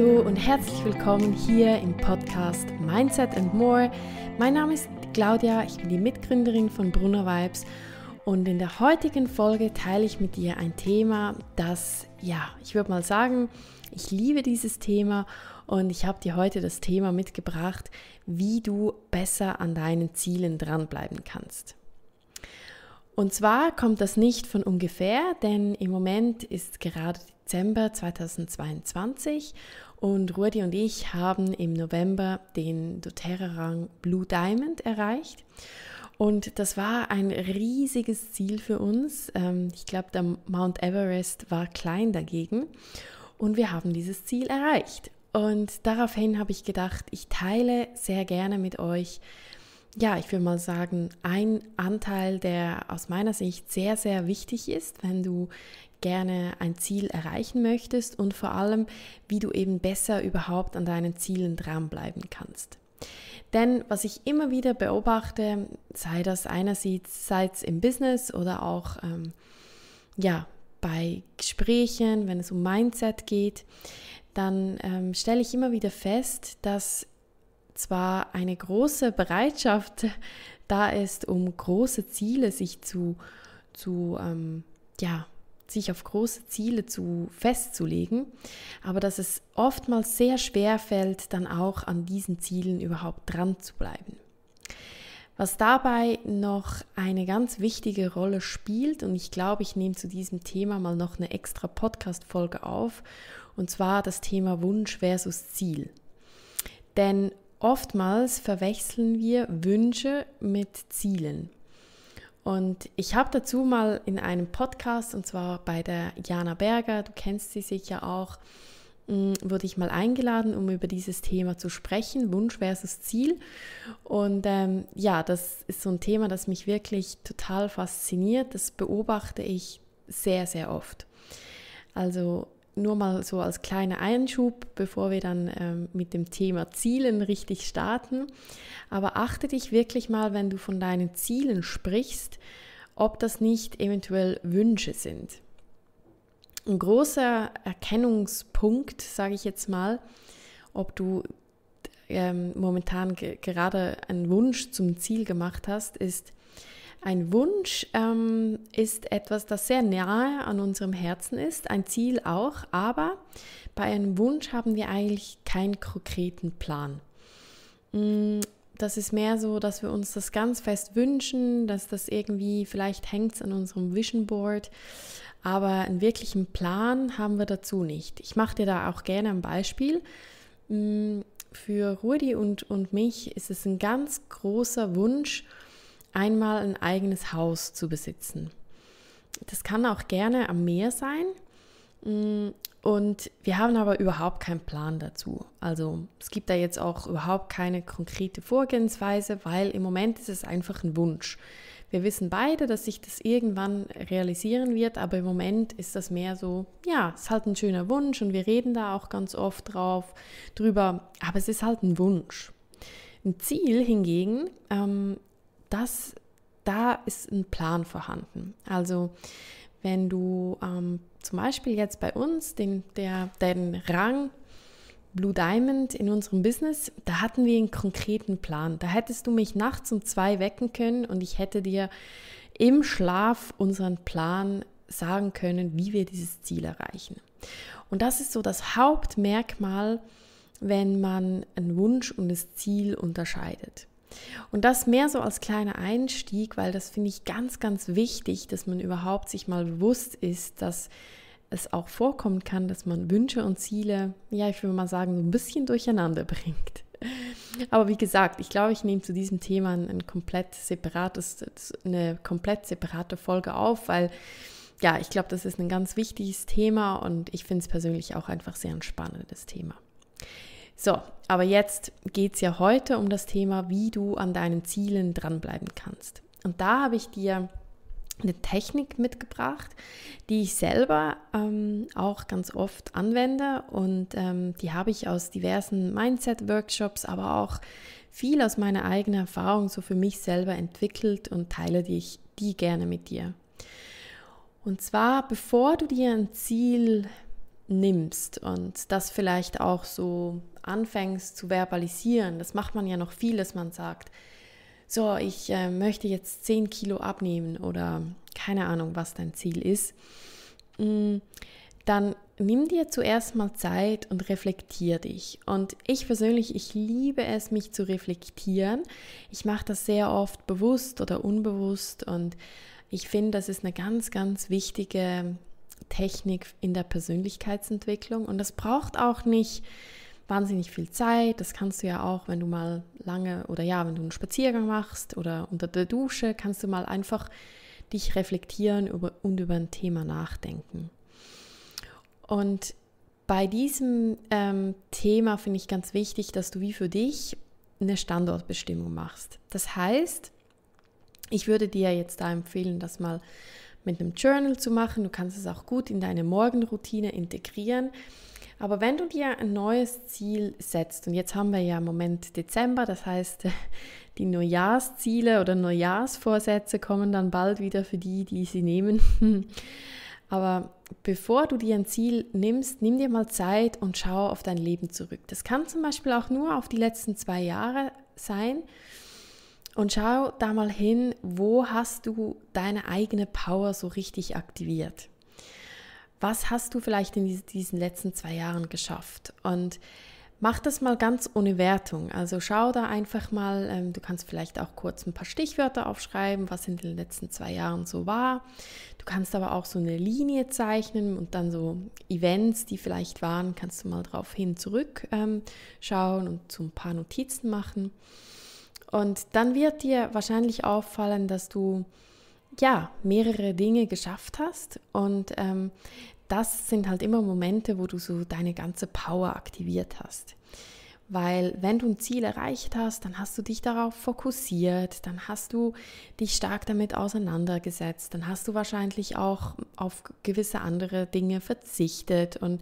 Hallo und herzlich willkommen hier im Podcast Mindset and More. Mein Name ist Claudia, ich bin die Mitgründerin von Brunner Vibes und in der heutigen Folge teile ich mit dir ein Thema, das, ja, ich würde mal sagen, ich liebe dieses Thema und ich habe dir heute das Thema mitgebracht, wie du besser an deinen Zielen dranbleiben kannst. Und zwar kommt das nicht von ungefähr, denn im Moment ist gerade Dezember 2022 und Rudi und ich haben im November den doTERRA-Rang Blue Diamond erreicht. Und das war ein riesiges Ziel für uns. Ähm, ich glaube, der Mount Everest war klein dagegen. Und wir haben dieses Ziel erreicht. Und daraufhin habe ich gedacht, ich teile sehr gerne mit euch, ja, ich würde mal sagen, ein Anteil, der aus meiner Sicht sehr, sehr wichtig ist, wenn du gerne ein Ziel erreichen möchtest und vor allem, wie du eben besser überhaupt an deinen Zielen dranbleiben kannst. Denn was ich immer wieder beobachte, sei das einerseits im Business oder auch ähm, ja, bei Gesprächen, wenn es um Mindset geht, dann ähm, stelle ich immer wieder fest, dass zwar eine große Bereitschaft da ist, um große Ziele sich zu, zu ähm, ja, sich auf große Ziele zu festzulegen, aber dass es oftmals sehr schwer fällt, dann auch an diesen Zielen überhaupt dran zu bleiben. Was dabei noch eine ganz wichtige Rolle spielt, und ich glaube, ich nehme zu diesem Thema mal noch eine extra Podcast-Folge auf, und zwar das Thema Wunsch versus Ziel. Denn oftmals verwechseln wir Wünsche mit Zielen. Und ich habe dazu mal in einem Podcast, und zwar bei der Jana Berger, du kennst sie sicher auch, mm, wurde ich mal eingeladen, um über dieses Thema zu sprechen, Wunsch versus Ziel. Und ähm, ja, das ist so ein Thema, das mich wirklich total fasziniert. Das beobachte ich sehr, sehr oft. Also nur mal so als kleiner Einschub, bevor wir dann ähm, mit dem Thema Zielen richtig starten. Aber achte dich wirklich mal, wenn du von deinen Zielen sprichst, ob das nicht eventuell Wünsche sind. Ein großer Erkennungspunkt, sage ich jetzt mal, ob du ähm, momentan ge gerade einen Wunsch zum Ziel gemacht hast, ist, ein Wunsch ähm, ist etwas, das sehr nahe an unserem Herzen ist, ein Ziel auch, aber bei einem Wunsch haben wir eigentlich keinen konkreten Plan. Mm, das ist mehr so, dass wir uns das ganz fest wünschen, dass das irgendwie, vielleicht hängt es an unserem Vision Board, aber einen wirklichen Plan haben wir dazu nicht. Ich mache dir da auch gerne ein Beispiel. Mm, für Rudi und, und mich ist es ein ganz großer Wunsch, einmal ein eigenes Haus zu besitzen. Das kann auch gerne am Meer sein. Mm, und wir haben aber überhaupt keinen Plan dazu. Also es gibt da jetzt auch überhaupt keine konkrete Vorgehensweise, weil im Moment ist es einfach ein Wunsch. Wir wissen beide, dass sich das irgendwann realisieren wird, aber im Moment ist das mehr so, ja, es ist halt ein schöner Wunsch und wir reden da auch ganz oft drauf drüber, aber es ist halt ein Wunsch. Ein Ziel hingegen ähm, das, da ist ein Plan vorhanden. Also wenn du ähm, zum Beispiel jetzt bei uns den, der, den Rang Blue Diamond in unserem Business, da hatten wir einen konkreten Plan. Da hättest du mich nachts um zwei wecken können und ich hätte dir im Schlaf unseren Plan sagen können, wie wir dieses Ziel erreichen. Und das ist so das Hauptmerkmal, wenn man einen Wunsch und das Ziel unterscheidet. Und das mehr so als kleiner Einstieg, weil das finde ich ganz, ganz wichtig, dass man überhaupt sich mal bewusst ist, dass es auch vorkommen kann, dass man Wünsche und Ziele, ja, ich würde mal sagen, so ein bisschen durcheinander bringt. Aber wie gesagt, ich glaube, ich nehme zu diesem Thema ein, komplett separates, eine komplett separate Folge auf, weil ja, ich glaube, das ist ein ganz wichtiges Thema und ich finde es persönlich auch einfach sehr ein spannendes Thema. So, aber jetzt geht es ja heute um das Thema, wie du an deinen Zielen dranbleiben kannst. Und da habe ich dir eine Technik mitgebracht, die ich selber ähm, auch ganz oft anwende und ähm, die habe ich aus diversen Mindset-Workshops, aber auch viel aus meiner eigenen Erfahrung so für mich selber entwickelt und teile dich die gerne mit dir. Und zwar, bevor du dir ein Ziel nimmst und das vielleicht auch so anfängst zu verbalisieren, das macht man ja noch viel, dass man sagt, so, ich äh, möchte jetzt 10 Kilo abnehmen oder keine Ahnung, was dein Ziel ist, mm, dann nimm dir zuerst mal Zeit und reflektier dich. Und ich persönlich, ich liebe es, mich zu reflektieren. Ich mache das sehr oft bewusst oder unbewusst und ich finde, das ist eine ganz, ganz wichtige Technik in der Persönlichkeitsentwicklung und das braucht auch nicht wahnsinnig viel Zeit. Das kannst du ja auch, wenn du mal lange oder ja, wenn du einen Spaziergang machst oder unter der Dusche, kannst du mal einfach dich reflektieren und über ein Thema nachdenken. Und bei diesem ähm, Thema finde ich ganz wichtig, dass du wie für dich eine Standortbestimmung machst. Das heißt, ich würde dir jetzt da empfehlen, das mal mit einem Journal zu machen. Du kannst es auch gut in deine Morgenroutine integrieren aber wenn du dir ein neues Ziel setzt, und jetzt haben wir ja im Moment Dezember, das heißt, die Neujahrsziele oder Neujahrsvorsätze kommen dann bald wieder für die, die sie nehmen. Aber bevor du dir ein Ziel nimmst, nimm dir mal Zeit und schau auf dein Leben zurück. Das kann zum Beispiel auch nur auf die letzten zwei Jahre sein. Und schau da mal hin, wo hast du deine eigene Power so richtig aktiviert was hast du vielleicht in diesen letzten zwei Jahren geschafft? Und Mach das mal ganz ohne Wertung. Also schau da einfach mal, ähm, du kannst vielleicht auch kurz ein paar Stichwörter aufschreiben, was in den letzten zwei Jahren so war. Du kannst aber auch so eine Linie zeichnen und dann so Events, die vielleicht waren, kannst du mal drauf hin zurückschauen ähm, und so ein paar Notizen machen. Und dann wird dir wahrscheinlich auffallen, dass du ja, mehrere Dinge geschafft hast. Und ähm, das sind halt immer Momente, wo du so deine ganze Power aktiviert hast. Weil wenn du ein Ziel erreicht hast, dann hast du dich darauf fokussiert, dann hast du dich stark damit auseinandergesetzt, dann hast du wahrscheinlich auch auf gewisse andere Dinge verzichtet und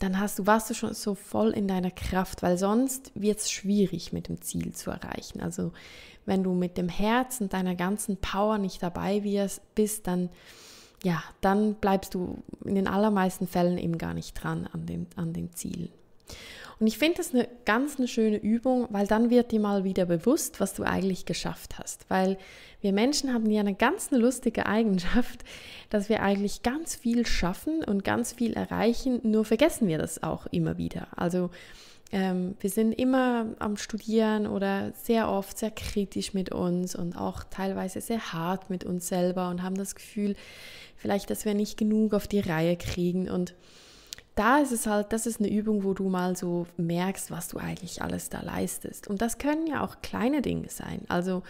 dann hast du, warst du schon so voll in deiner Kraft, weil sonst wird es schwierig mit dem Ziel zu erreichen. Also wenn du mit dem Herz und deiner ganzen Power nicht dabei wirst, bist, dann, ja, dann bleibst du in den allermeisten Fällen eben gar nicht dran an dem, an dem Ziel. Und ich finde das eine ganz eine schöne Übung, weil dann wird dir mal wieder bewusst, was du eigentlich geschafft hast. Weil wir Menschen haben ja eine ganz eine lustige Eigenschaft, dass wir eigentlich ganz viel schaffen und ganz viel erreichen, nur vergessen wir das auch immer wieder. Also ähm, wir sind immer am Studieren oder sehr oft sehr kritisch mit uns und auch teilweise sehr hart mit uns selber und haben das Gefühl, vielleicht, dass wir nicht genug auf die Reihe kriegen und da ist es halt, das ist eine Übung, wo du mal so merkst, was du eigentlich alles da leistest. Und das können ja auch kleine Dinge sein. Also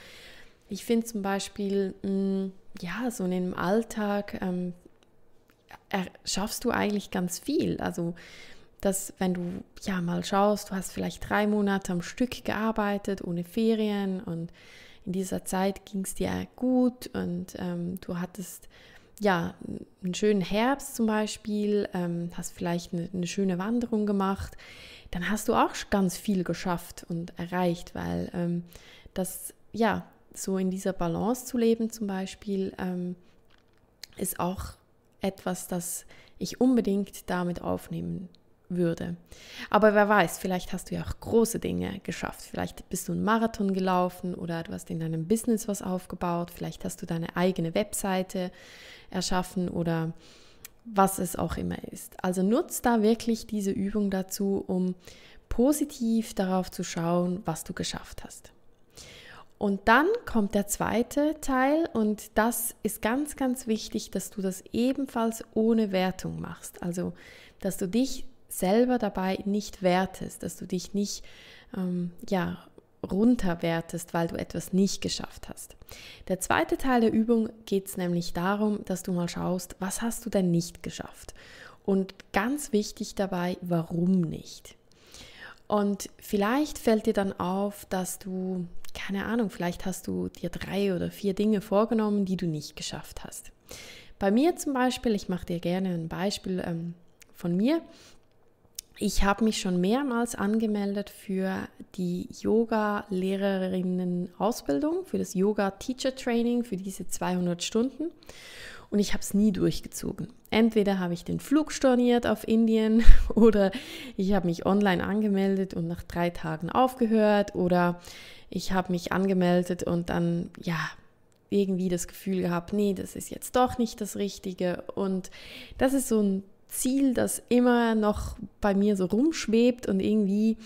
ich finde zum Beispiel, mh, mm, ja, so in dem Alltag ähm, schaffst du eigentlich ganz viel. Also dass wenn du ja mal schaust, du hast vielleicht drei Monate am Stück gearbeitet, ohne Ferien und in dieser Zeit ging es dir gut und ähm, du hattest ja, einen schönen Herbst zum Beispiel, ähm, hast vielleicht eine, eine, schöne Wanderung gemacht, dann hast du auch ganz viel geschafft und erreicht, weil ähm, das, ja, so in dieser Balance zu leben zum Beispiel, ähm, ist auch etwas, das ich unbedingt damit aufnehmen würde. Aber wer weiß, vielleicht hast du ja auch große Dinge geschafft. Vielleicht bist du einen Marathon gelaufen oder du hast in deinem Business was aufgebaut. Vielleicht hast du deine eigene Webseite erschaffen oder was es auch immer ist. Also nutz da wirklich diese Übung dazu, um positiv darauf zu schauen, was du geschafft hast. Und dann kommt der zweite Teil und das ist ganz, ganz wichtig, dass du das ebenfalls ohne Wertung machst. Also, dass du dich selber dabei nicht wertest, dass du dich nicht ähm, ja, runterwertest, weil du etwas nicht geschafft hast. Der zweite Teil der Übung geht es nämlich darum, dass du mal schaust, was hast du denn nicht geschafft? Und ganz wichtig dabei, warum nicht? Und vielleicht fällt dir dann auf, dass du, keine Ahnung, vielleicht hast du dir drei oder vier Dinge vorgenommen, die du nicht geschafft hast. Bei mir zum Beispiel, ich mache dir gerne ein Beispiel ähm, von mir, ich habe mich schon mehrmals angemeldet für die Yoga-Lehrerinnen-Ausbildung, für das Yoga-Teacher-Training, für diese 200 Stunden. Und ich habe es nie durchgezogen. Entweder habe ich den Flug storniert auf Indien oder ich habe mich online angemeldet und nach drei Tagen aufgehört oder ich habe mich angemeldet und dann, ja, irgendwie das Gefühl gehabt, nee, das ist jetzt doch nicht das Richtige. Und das ist so ein Ziel, das immer noch bei mir so rumschwebt und irgendwie,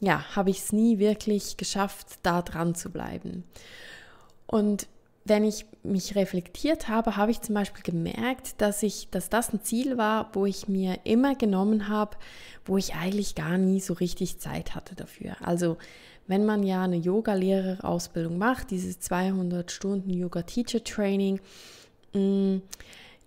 ja, habe ich es nie wirklich geschafft, da dran zu bleiben. Und wenn ich mich reflektiert habe, habe ich zum Beispiel gemerkt, dass ich, dass das ein Ziel war, wo ich mir immer genommen habe, wo ich eigentlich gar nie so richtig Zeit hatte dafür. Also wenn man ja eine yoga lehrer ausbildung macht, diese 200 Stunden Yoga-Teacher-Training, mm,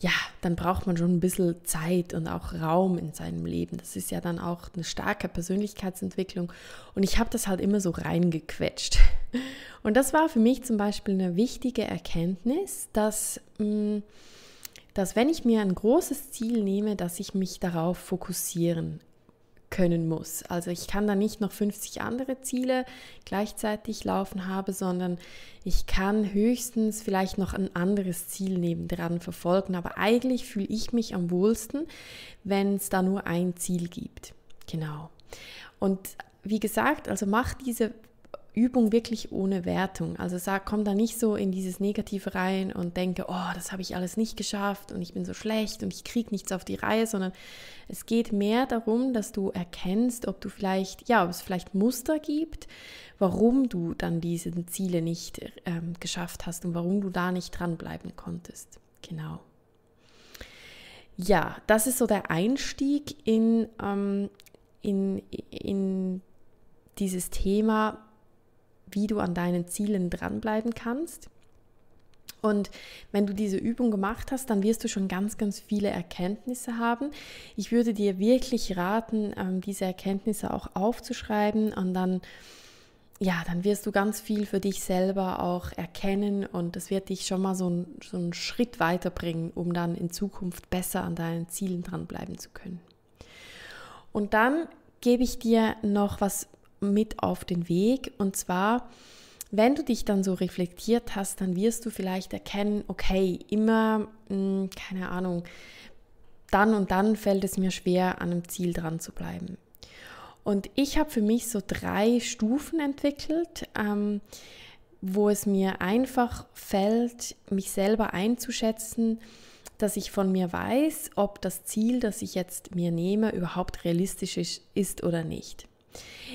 ja, dann braucht man schon ein bisschen Zeit und auch Raum in seinem Leben. Das ist ja dann auch eine starke Persönlichkeitsentwicklung. Und ich habe das halt immer so reingequetscht. Und das war für mich zum Beispiel eine wichtige Erkenntnis, dass, mm, dass wenn ich mir ein großes Ziel nehme, dass ich mich darauf fokussieren können muss. Also ich kann da nicht noch 50 andere Ziele gleichzeitig laufen habe, sondern ich kann höchstens vielleicht noch ein anderes Ziel nebendran verfolgen. Aber eigentlich fühle ich mich am wohlsten, wenn es da nur ein Ziel gibt. Genau. Und wie gesagt, also mach diese Übung wirklich ohne Wertung. Also sag, komm da nicht so in dieses Negative rein und denke, oh, das habe ich alles nicht geschafft und ich bin so schlecht und ich kriege nichts auf die Reihe, sondern es geht mehr darum, dass du erkennst, ob du vielleicht, ja, ob es vielleicht Muster gibt, warum du dann diese Ziele nicht ähm, geschafft hast und warum du da nicht dranbleiben konntest. Genau. Ja, das ist so der Einstieg in, ähm, in, in dieses Thema, wie du an deinen Zielen dranbleiben kannst. Und wenn du diese Übung gemacht hast, dann wirst du schon ganz, ganz viele Erkenntnisse haben. Ich würde dir wirklich raten, ähm, diese Erkenntnisse auch aufzuschreiben und dann, ja, dann wirst du ganz viel für dich selber auch erkennen und das wird dich schon mal so, ein, so einen Schritt weiterbringen, um dann in Zukunft besser an deinen Zielen dranbleiben zu können. Und dann gebe ich dir noch was mit auf den Weg. Und zwar, wenn du dich dann so reflektiert hast, dann wirst du vielleicht erkennen, okay, immer, mh, hm, keine Ahnung, dann und dann fällt es mir schwer, an einem Ziel dran zu bleiben. Und ich habe für mich so drei Stufen entwickelt, ähm, wo es mir einfach fällt, mich selber einzuschätzen, dass ich von mir weiß, ob das Ziel, das ich jetzt mir nehme, überhaupt realistisch ist oder nicht.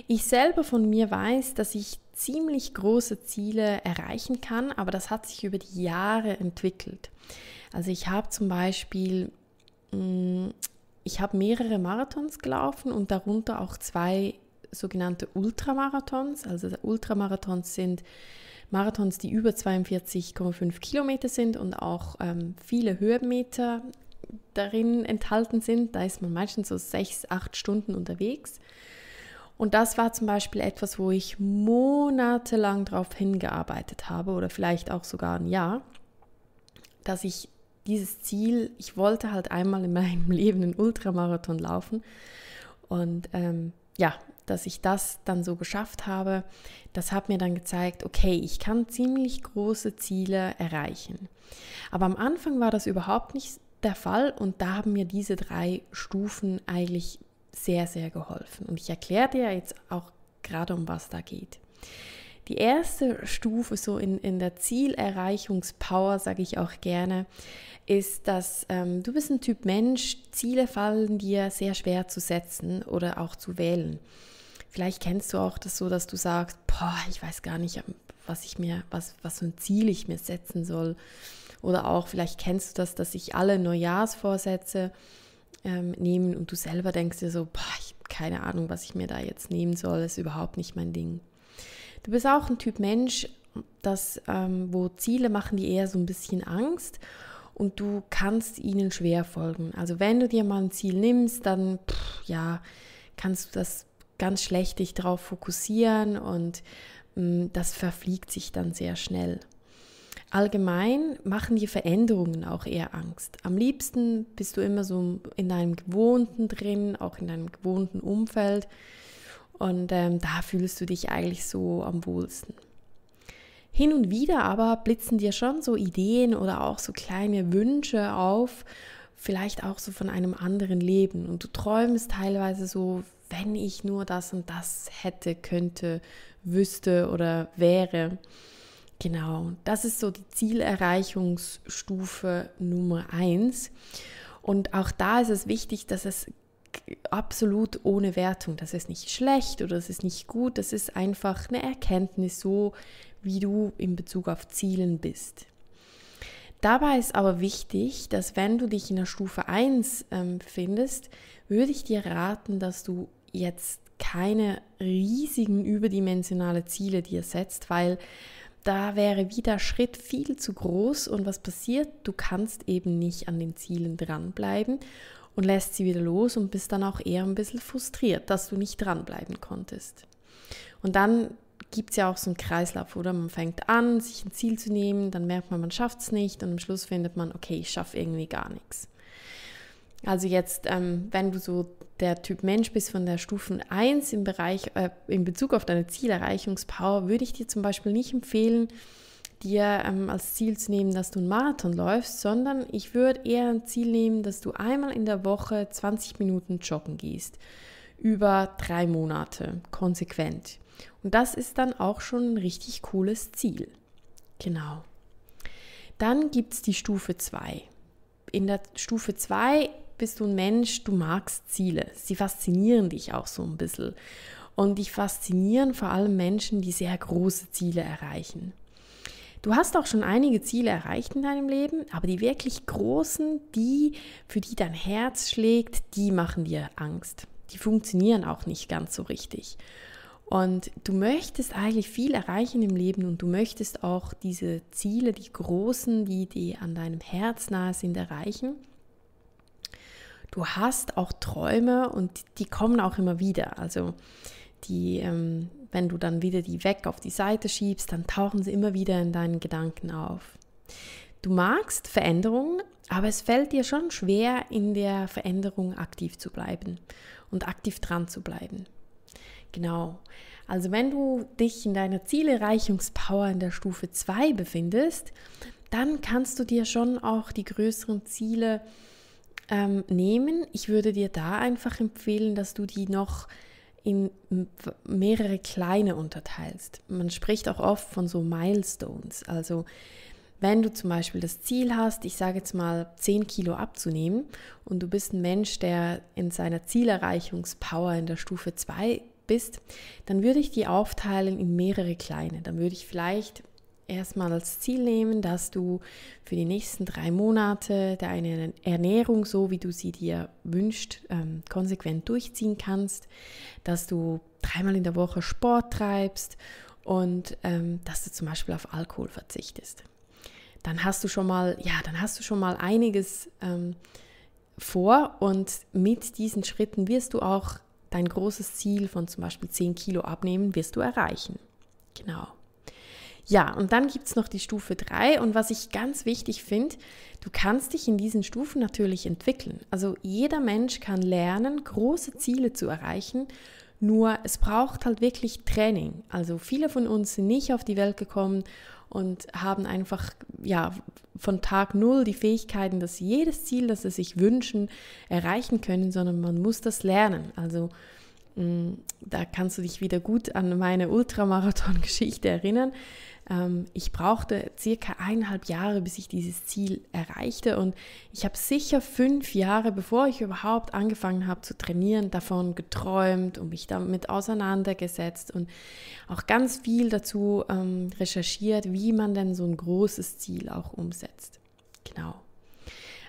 Ich selber von mir weiß, dass ich ziemlich große Ziele erreichen kann, aber das hat sich über die Jahre entwickelt. Also ich habe zum Beispiel, mm, ich habe mehrere Marathons gelaufen und darunter auch zwei sogenannte Ultramarathons. Also Ultramarathons sind Marathons, die über 42,5 Kilometer sind und auch ähm, viele Höhenmeter darin enthalten sind. Da ist man meistens so sechs, acht Stunden unterwegs. Und das war zum Beispiel etwas, wo ich monatelang darauf hingearbeitet habe oder vielleicht auch sogar ein Jahr, dass ich dieses Ziel, ich wollte halt einmal in meinem Leben einen Ultramarathon laufen. Und ähm, ja, dass ich das dann so geschafft habe, das hat mir dann gezeigt, okay, ich kann ziemlich große Ziele erreichen. Aber am Anfang war das überhaupt nicht der Fall und da haben mir diese drei Stufen eigentlich sehr, sehr geholfen. Und ich erkläre dir jetzt auch gerade, um was da geht. Die erste Stufe, so in, in der Zielerreichungspower, sage ich auch gerne, ist, dass ähm, du bist ein Typ Mensch, Ziele fallen dir sehr schwer zu setzen oder auch zu wählen. Vielleicht kennst du auch das so, dass du sagst, boah, ich weiß gar nicht, ähm, was ich mir, was, was für ein Ziel ich mir setzen soll. Oder auch, vielleicht kennst du das, dass ich alle Neujahrsvorsätze ähm, nehmen und du selber denkst dir so, boah, ich habe keine Ahnung, was ich mir da jetzt nehmen soll, ist überhaupt nicht mein Ding. Du bist auch ein Typ Mensch, das, ähm, wo Ziele machen die eher so ein bisschen Angst und du kannst ihnen schwer folgen. Also wenn du dir mal ein Ziel nimmst, dann pff, ja, kannst du das ganz schlecht dich darauf fokussieren und mh, mm, das verfliegt sich dann sehr schnell. Allgemein machen dir Veränderungen auch eher Angst. Am liebsten bist du immer so in deinem Gewohnten drin, auch in deinem gewohnten Umfeld. Und ähm, da fühlst du dich eigentlich so am wohlsten. Hin und wieder aber blitzen dir schon so Ideen oder auch so kleine Wünsche auf, vielleicht auch so von einem anderen Leben. Und du träumst teilweise so, wenn ich nur das und das hätte, könnte, wüsste oder wäre. Genau, das ist so die Zielerreichungsstufe Nummer eins. Und auch da ist es wichtig, dass es absolut ohne Wertung, das ist nicht schlecht oder das ist nicht gut, das ist einfach eine Erkenntnis, so wie du in Bezug auf Zielen bist. Dabei ist aber wichtig, dass wenn du dich in der Stufe 1 befindest, ähm, würde ich dir raten, dass du jetzt keine riesigen überdimensionale Ziele dir setzt, weil da wäre wieder Schritt viel zu groß und was passiert? Du kannst eben nicht an den Zielen dranbleiben und lässt sie wieder los und bist dann auch eher ein bisschen frustriert, dass du nicht dranbleiben konntest. Und dann gibt es ja auch so einen Kreislauf, oder? Man fängt an, sich ein Ziel zu nehmen, dann merkt man, man schafft es nicht und am Schluss findet man, okay, ich schaffe irgendwie gar nichts. Also jetzt, ähm, wenn du so der Typ Mensch bist von der Stufen 1 im Bereich, äh, in Bezug auf deine Zielerreichungspower, würde ich dir zum Beispiel nicht empfehlen, dir ähm, als Ziel zu nehmen, dass du einen Marathon läufst, sondern ich würde eher ein Ziel nehmen, dass du einmal in der Woche 20 Minuten joggen gehst. Über drei Monate konsequent. Und das ist dann auch schon ein richtig cooles Ziel. Genau. Dann gibt es die Stufe 2. In der Stufe 2 bist du ein Mensch, du magst Ziele. Sie faszinieren dich auch so ein bisschen. Und dich faszinieren vor allem Menschen, die sehr große Ziele erreichen. Du hast auch schon einige Ziele erreicht in deinem Leben, aber die wirklich großen, die, für die dein Herz schlägt, die machen dir Angst. Die funktionieren auch nicht ganz so richtig. Und du möchtest eigentlich viel erreichen im Leben und du möchtest auch diese Ziele, die großen, die, die an deinem Herz nahe sind, erreichen du hast auch Träume und die kommen auch immer wieder. Also die, ähm, wenn du dann wieder die weg auf die Seite schiebst, dann tauchen sie immer wieder in deinen Gedanken auf. Du magst Veränderungen, aber es fällt dir schon schwer, in der Veränderung aktiv zu bleiben und aktiv dran zu bleiben. Genau. Also wenn du dich in deiner Zielerreichungspower in der Stufe 2 befindest, dann kannst du dir schon auch die größeren Ziele ähm, nehmen. Ich würde dir da einfach empfehlen, dass du die noch in mehrere kleine unterteilst. Man spricht auch oft von so Milestones. Also wenn du zum Beispiel das Ziel hast, ich sage jetzt mal 10 Kilo abzunehmen und du bist ein Mensch, der in seiner Zielerreichungspower in der Stufe 2 bist, dann würde ich die aufteilen in mehrere kleine. Dann würde ich vielleicht erstmal als Ziel nehmen, dass du für die nächsten drei Monate deine Ernährung, so wie du sie dir wünscht, ähm, konsequent durchziehen kannst, dass du dreimal in der Woche Sport treibst und ähm, dass du zum Beispiel auf Alkohol verzichtest. Dann hast du schon mal, ja, dann hast du schon mal einiges ähm, vor und mit diesen Schritten wirst du auch dein großes Ziel von zum Beispiel 10 Kilo abnehmen, wirst du erreichen. Genau. Ja, und dann gibt es noch die Stufe 3 und was ich ganz wichtig finde, du kannst dich in diesen Stufen natürlich entwickeln. Also jeder Mensch kann lernen, große Ziele zu erreichen, nur es braucht halt wirklich Training. Also viele von uns sind nicht auf die Welt gekommen und haben einfach ja von Tag null die Fähigkeiten, dass sie jedes Ziel, das sie sich wünschen, erreichen können, sondern man muss das lernen. Also mm, da kannst du dich wieder gut an meine Ultramarathon-Geschichte erinnern. Ähm, ich brauchte circa eineinhalb Jahre, bis ich dieses Ziel erreichte und ich habe sicher fünf Jahre, bevor ich überhaupt angefangen habe zu trainieren, davon geträumt und mich damit auseinandergesetzt und auch ganz viel dazu ähm, recherchiert, wie man denn so ein großes Ziel auch umsetzt. Genau.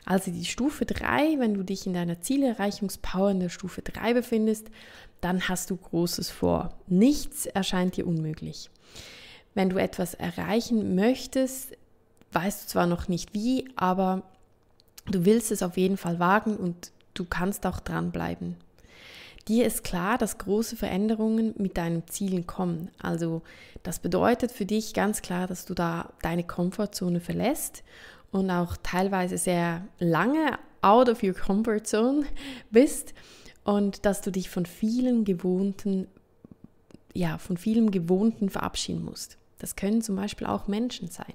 Also die Stufe 3, wenn du dich in deiner Zielerreichungspower in der Stufe 3 befindest, dann hast du Großes vor. Nichts erscheint dir unmöglich wenn du etwas erreichen möchtest, weißt du zwar noch nicht wie, aber du willst es auf jeden Fall wagen und du kannst auch dranbleiben. Dir ist klar, dass große Veränderungen mit deinen Zielen kommen. Also das bedeutet für dich ganz klar, dass du da deine Komfortzone verlässt und auch teilweise sehr lange out of your comfort zone bist und dass du dich von vielen gewohnten ja, von vielem Gewohnten verabschieden musst. Das können zum Beispiel auch Menschen sein.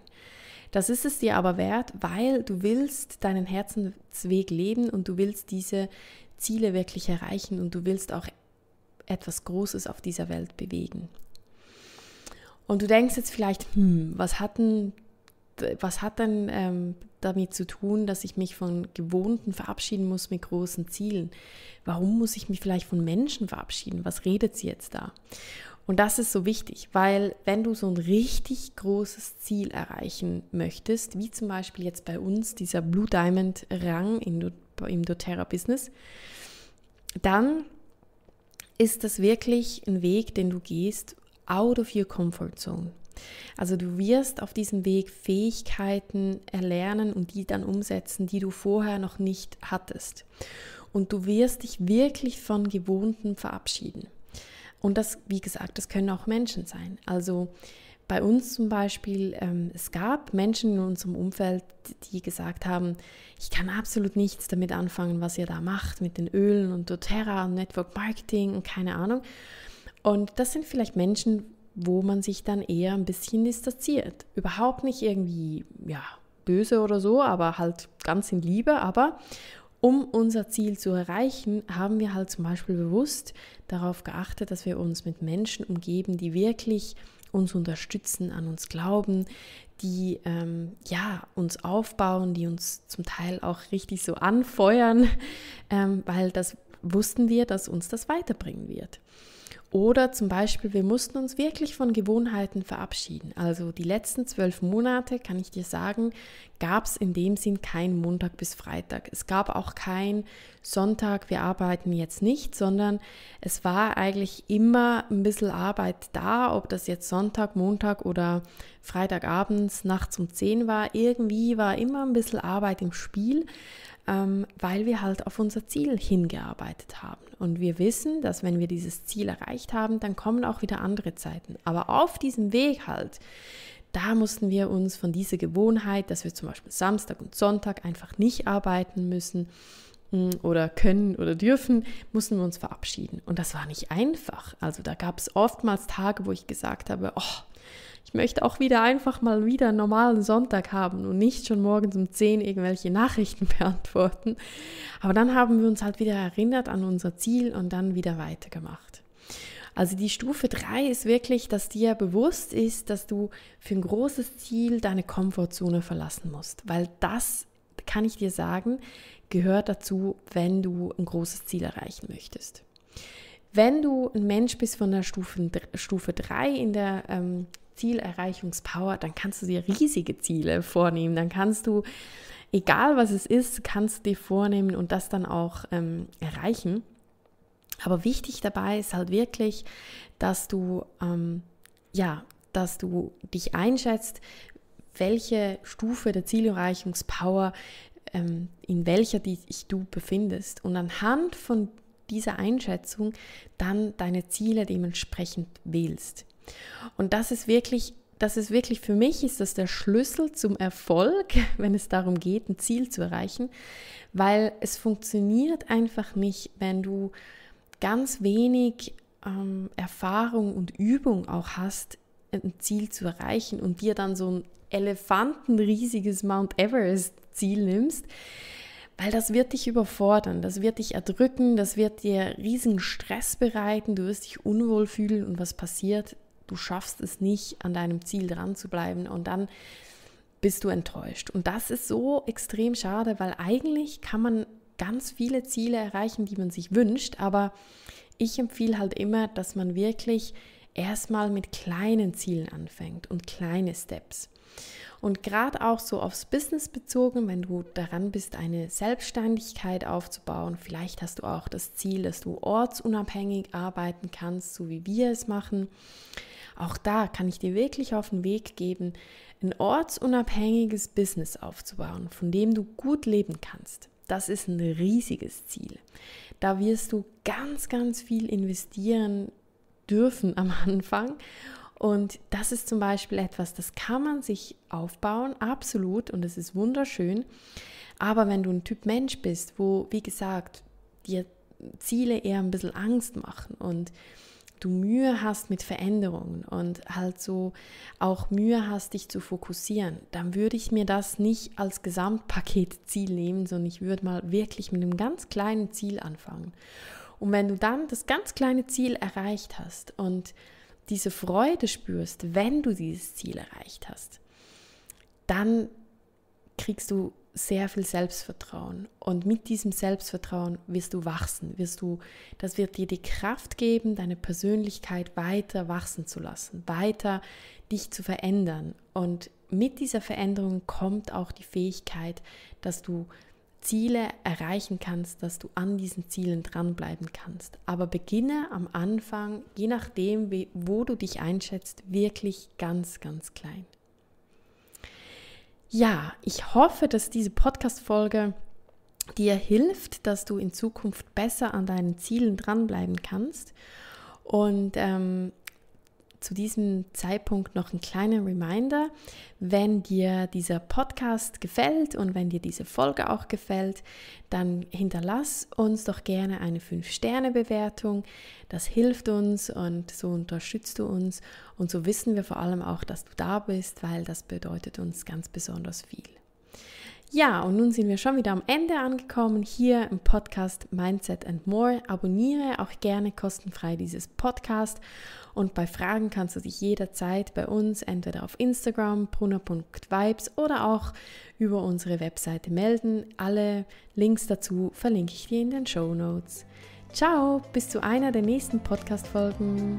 Das ist es dir aber wert, weil du willst deinen Herzensweg leben und du willst diese Ziele wirklich erreichen und du willst auch etwas Großes auf dieser Welt bewegen. Und du denkst jetzt vielleicht, hm, was hat denn, was hat denn ähm, damit zu tun, dass ich mich von Gewohnten verabschieden muss mit großen Zielen? Warum muss ich mich vielleicht von Menschen verabschieden? Was redet sie jetzt da? Und das ist so wichtig, weil wenn du so ein richtig großes Ziel erreichen möchtest, wie zum Beispiel jetzt bei uns dieser Blue Diamond Rang in, im doTERRA Business, dann ist das wirklich ein Weg, den du gehst out of your comfort zone. Also du wirst auf diesem Weg Fähigkeiten erlernen und die dann umsetzen, die du vorher noch nicht hattest. Und du wirst dich wirklich von Gewohnten verabschieden. Und das, wie gesagt, das können auch Menschen sein. Also bei uns zum Beispiel, ähm, es gab Menschen in unserem Umfeld, die gesagt haben, ich kann absolut nichts damit anfangen, was ihr da macht mit den Ölen und doTERRA und Network Marketing und keine Ahnung. Und das sind vielleicht Menschen, wo man sich dann eher ein bisschen distanziert. Überhaupt nicht irgendwie, ja, böse oder so, aber halt ganz in Liebe, aber um unser Ziel zu erreichen, haben wir halt zum Beispiel bewusst darauf geachtet, dass wir uns mit Menschen umgeben, die wirklich uns unterstützen, an uns glauben, die ähm, ja uns aufbauen, die uns zum Teil auch richtig so anfeuern, ähm, weil das wussten wir, dass uns das weiterbringen wird. Oder zum Beispiel, wir mussten uns wirklich von Gewohnheiten verabschieden. Also die letzten zwölf Monate, kann ich dir sagen, gab es in dem Sinn keinen Montag bis Freitag. Es gab auch keinen Sonntag, wir arbeiten jetzt nicht, sondern es war eigentlich immer ein bisschen Arbeit da, ob das jetzt Sonntag, Montag oder Freitagabends, nachts um 10 war. Irgendwie war immer ein bisschen Arbeit im Spiel ähm, weil wir halt auf unser Ziel hingearbeitet haben. Und wir wissen, dass wenn wir dieses Ziel erreicht haben, dann kommen auch wieder andere Zeiten. Aber auf diesem Weg halt, da mussten wir uns von dieser Gewohnheit, dass wir zum Beispiel Samstag und Sonntag einfach nicht arbeiten müssen, mm, oder können oder dürfen, mussten wir uns verabschieden. Und das war nicht einfach. Also da gab es oftmals Tage, wo ich gesagt habe, oh, ich möchte auch wieder einfach mal wieder einen normalen Sonntag haben und nicht schon morgens um 10 irgendwelche Nachrichten beantworten. Aber dann haben wir uns halt wieder erinnert an unser Ziel und dann wieder weitergemacht. Also die Stufe 3 ist wirklich, dass dir bewusst ist, dass du für ein großes Ziel deine Komfortzone verlassen musst, weil das kann ich dir sagen, gehört dazu, wenn du ein großes Ziel erreichen möchtest. Wenn du ein Mensch bist von der Stufe, 3 in der ähm, Zielerreichungspower, dann kannst du dir riesige Ziele vornehmen. Dann kannst du, egal was es ist, kannst du dir vornehmen und das dann auch ähm, erreichen. Aber wichtig dabei ist halt wirklich, dass du, ähm, ja, dass du dich einschätzt, welche Stufe der Zielerreichungspower, ähm, in welcher dich du befindest. Und anhand von dieser Einschätzung dann deine Ziele dementsprechend wählst. Und das ist wirklich, das ist wirklich für mich, ist das der Schlüssel zum Erfolg, wenn es darum geht, ein Ziel zu erreichen, weil es funktioniert einfach nicht, wenn du ganz wenig ähm, Erfahrung und Übung auch hast, ein Ziel zu erreichen und dir dann so ein elefantenriesiges Mount Everest-Ziel nimmst, weil das wird dich überfordern, das wird dich erdrücken, das wird dir riesigen Stress bereiten, du wirst dich unwohl fühlen und was passiert? du schaffst es nicht, an deinem Ziel dran zu bleiben und dann bist du enttäuscht. Und das ist so extrem schade, weil eigentlich kann man ganz viele Ziele erreichen, die man sich wünscht, aber ich empfehle halt immer, dass man wirklich erstmal mit kleinen Zielen anfängt und kleine Steps. Und gerade auch so aufs Business bezogen, wenn du daran bist, eine Selbstständigkeit aufzubauen, vielleicht hast du auch das Ziel, dass du ortsunabhängig arbeiten kannst, so wie wir es machen. Auch da kann ich dir wirklich auf den Weg geben, ein ortsunabhängiges Business aufzubauen, von dem du gut leben kannst. Das ist ein riesiges Ziel. Da wirst du ganz, ganz viel investieren, dürfen am Anfang. Und das ist zum Beispiel etwas, das kann man sich aufbauen, absolut, und es ist wunderschön. Aber wenn du ein Typ Mensch bist, wo, wie gesagt, dir Ziele eher ein bisschen Angst machen und du Mühe hast mit Veränderungen und halt so auch Mühe hast, dich zu fokussieren, dann würde ich mir das nicht als Gesamtpaket Ziel nehmen, sondern ich würde mal wirklich mit einem ganz kleinen Ziel anfangen. Und wenn du dann das ganz kleine Ziel erreicht hast und diese Freude spürst, wenn du dieses Ziel erreicht hast, dann kriegst du sehr viel Selbstvertrauen. Und mit diesem Selbstvertrauen wirst du wachsen, wirst du, das wird dir die Kraft geben, deine Persönlichkeit weiter wachsen zu lassen, weiter dich zu verändern. Und mit dieser Veränderung kommt auch die Fähigkeit, dass du Ziele erreichen kannst, dass du an diesen Zielen dranbleiben kannst. Aber beginne am Anfang, je nachdem, wo du dich einschätzt, wirklich ganz, ganz klein. Ja, ich hoffe, dass diese Podcast-Folge dir hilft, dass du in Zukunft besser an deinen Zielen dranbleiben kannst. Und ähm, zu diesem Zeitpunkt noch ein kleiner Reminder. Wenn dir dieser Podcast gefällt und wenn dir diese Folge auch gefällt, dann hinterlass uns doch gerne eine 5-Sterne-Bewertung. Das hilft uns und so unterstützt du uns und so wissen wir vor allem auch, dass du da bist, weil das bedeutet uns ganz besonders viel. Ja, und nun sind wir schon wieder am Ende angekommen hier im Podcast Mindset and More. Abonniere auch gerne kostenfrei dieses Podcast und bei Fragen kannst du dich jederzeit bei uns entweder auf Instagram brunner.vibes oder auch über unsere Webseite melden. Alle Links dazu verlinke ich dir in den Show Notes. Ciao, bis zu einer der nächsten Podcast-Folgen.